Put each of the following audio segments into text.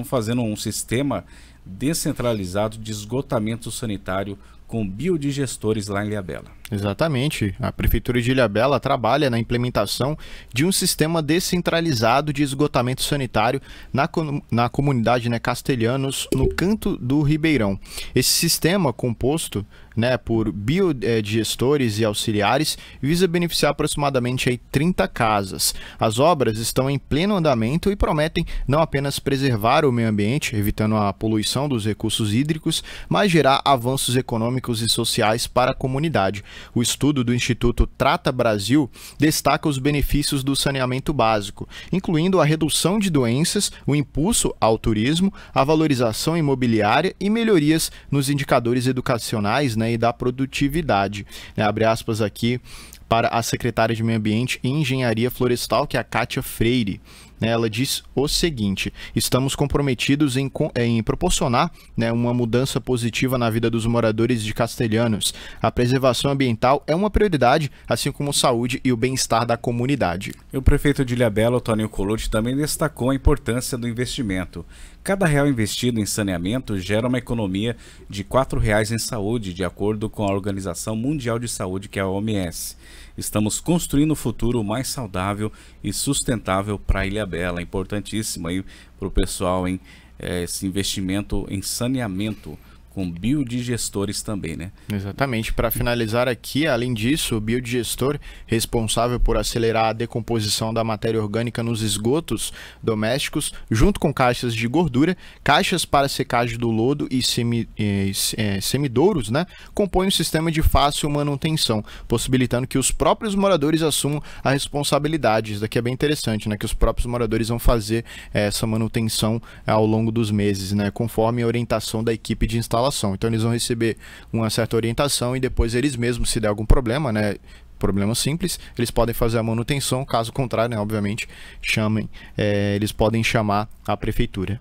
estão fazendo um sistema descentralizado de esgotamento sanitário com biodigestores lá em Ilhabela. Exatamente. A Prefeitura de Ilhabela trabalha na implementação de um sistema descentralizado de esgotamento sanitário na, na comunidade né, Castelhanos, no canto do Ribeirão. Esse sistema, composto né, por biodigestores e auxiliares, visa beneficiar aproximadamente aí, 30 casas. As obras estão em pleno andamento e prometem não apenas preservar o meio ambiente, evitando a poluição redução dos recursos hídricos, mas gerar avanços econômicos e sociais para a comunidade. O estudo do Instituto Trata Brasil destaca os benefícios do saneamento básico, incluindo a redução de doenças, o impulso ao turismo, a valorização imobiliária e melhorias nos indicadores educacionais né, e da produtividade. Né, abre aspas aqui para a secretária de Meio Ambiente e Engenharia Florestal, que é a Kátia Freire. Né, ela diz o seguinte: estamos comprometidos em, eh, em proporcionar né, uma mudança positiva na vida dos moradores de Castelhanos. A preservação ambiental é uma prioridade, assim como saúde e o bem-estar da comunidade. E o prefeito de Ilhabela, Antônio Colucci, também destacou a importância do investimento. Cada real investido em saneamento gera uma economia de R$ reais em saúde, de acordo com a Organização Mundial de Saúde, que é a OMS estamos construindo o um futuro mais saudável e sustentável para Ilha Bela. Importantíssimo aí para o pessoal, hein? Eh, esse investimento em saneamento com biodigestores também, né? Exatamente. Para finalizar aqui, além disso, o biodigestor, responsável por acelerar a decomposição da matéria orgânica nos esgotos domésticos, junto com caixas de gordura, caixas para secagem do lodo e semi, é, semidouros, né? Compõe um sistema de fácil manutenção, possibilitando que os próprios moradores assumam a responsabilidade. Isso daqui é bem interessante, né? Que os próprios moradores vão fazer é, essa manutenção ao longo dos meses, né? Conforme a orientação da equipe de instalação instalação. Então eles vão receber uma certa orientação e depois eles mesmos, se der algum problema, né? problema simples, eles podem fazer a manutenção, caso contrário, né, obviamente, chamem, é, eles podem chamar a prefeitura.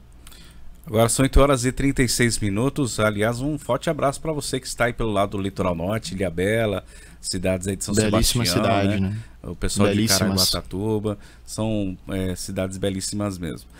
Agora são 8 horas e 36 minutos. Aliás, um forte abraço para você que está aí pelo lado do Litoral Norte, Ilha Bela, cidades aí de São Belíssima Sebastião. Belíssima cidade, né? né? O pessoal de Caraguatatuba. São é, cidades belíssimas mesmo.